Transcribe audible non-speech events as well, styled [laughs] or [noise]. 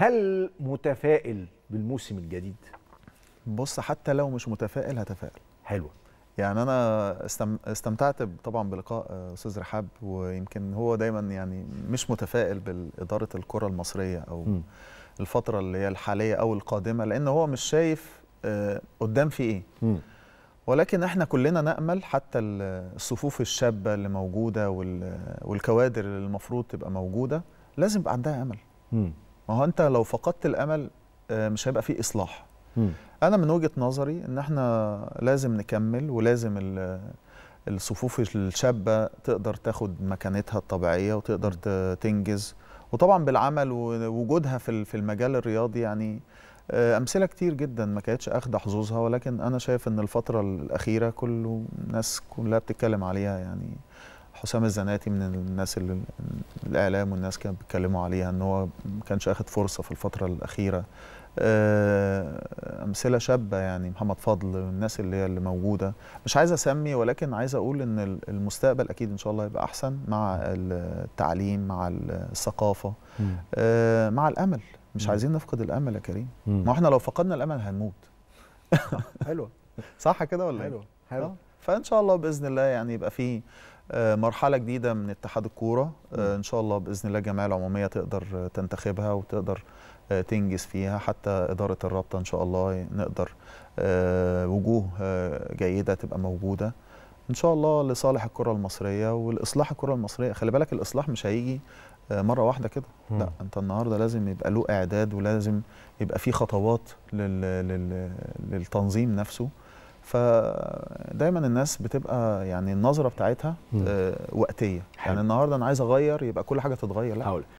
هل متفائل بالموسم الجديد؟ بص حتى لو مش متفائل هتفائل حلو يعني انا استمتعت طبعا بلقاء آه، استاذ رحاب ويمكن هو دايما يعني مش متفائل باداره الكره المصريه او م. الفتره اللي هي الحاليه او القادمه لان هو مش شايف آه، قدام في ايه م. ولكن احنا كلنا نامل حتى الصفوف الشابه اللي موجوده والكوادر اللي المفروض تبقى موجوده لازم يبقى عندها امل م. ما هو انت لو فقدت الامل آه، مش هيبقى في اصلاح م. انا من وجهه نظري ان احنا لازم نكمل ولازم الصفوف الشابه تقدر تاخد مكانتها الطبيعيه وتقدر تنجز وطبعا بالعمل ووجودها في المجال الرياضي يعني آه، امثله كتير جدا ما كانتش اخده حظوظها ولكن انا شايف ان الفتره الاخيره كله الناس كلها بتتكلم عليها يعني حسام الزناتي من الناس اللي الاعلام والناس كانوا بيتكلموا عليها ان هو ما كانش اخد فرصه في الفتره الاخيره آه، امثله شابه يعني محمد فضل الناس اللي هي اللي موجوده مش عايز اسمي ولكن عايز اقول ان المستقبل اكيد ان شاء الله هيبقى احسن مع التعليم مع الثقافه آه، مع الامل مش عايزين نفقد الامل يا كريم ما احنا لو فقدنا الامل هنموت [laughs] حلوه صح كده ولا إيه؟ حلوه حلوه آه، فان شاء الله باذن الله يعني يبقى في آه، مرحله جديده من اتحاد الكوره آه، ان شاء الله باذن الله الجمعيه العموميه تقدر تنتخبها وتقدر آه، تنجز فيها حتى اداره الرابطه ان شاء الله نقدر وجوه جيده تبقى موجوده ان شاء الله لصالح الكره المصريه والاصلاح الكره المصريه خلي بالك الاصلاح مش هيجي مره واحده كده لا انت النهارده لازم يبقى له اعداد ولازم يبقى في خطوات للتنظيم نفسه فدايما الناس بتبقى يعني النظره بتاعتها آه، وقتيه يعني النهارده انا عايز اغير يبقى كل حاجه تتغير لا